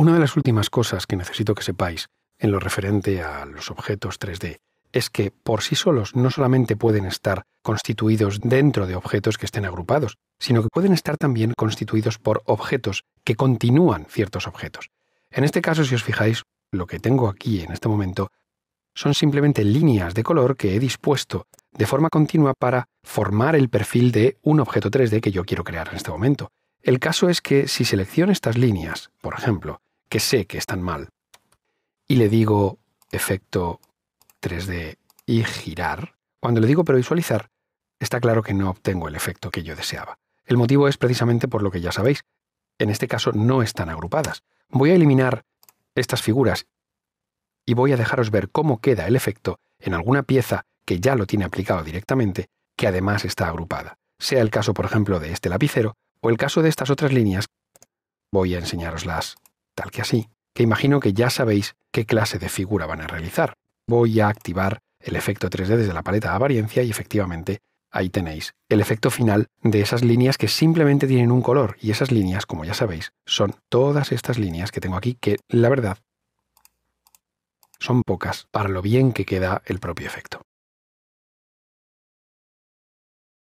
Una de las últimas cosas que necesito que sepáis en lo referente a los objetos 3D es que por sí solos no solamente pueden estar constituidos dentro de objetos que estén agrupados, sino que pueden estar también constituidos por objetos que continúan ciertos objetos. En este caso, si os fijáis, lo que tengo aquí en este momento son simplemente líneas de color que he dispuesto de forma continua para formar el perfil de un objeto 3D que yo quiero crear en este momento. El caso es que si selecciono estas líneas, por ejemplo, que sé que están mal, y le digo efecto 3D y girar, cuando le digo pero visualizar, está claro que no obtengo el efecto que yo deseaba. El motivo es precisamente por lo que ya sabéis. En este caso no están agrupadas. Voy a eliminar estas figuras y voy a dejaros ver cómo queda el efecto en alguna pieza que ya lo tiene aplicado directamente, que además está agrupada. Sea el caso, por ejemplo, de este lapicero o el caso de estas otras líneas. Voy a enseñaroslas tal que así, que imagino que ya sabéis qué clase de figura van a realizar. Voy a activar el efecto 3D desde la paleta de apariencia y efectivamente ahí tenéis el efecto final de esas líneas que simplemente tienen un color y esas líneas, como ya sabéis, son todas estas líneas que tengo aquí que, la verdad, son pocas para lo bien que queda el propio efecto.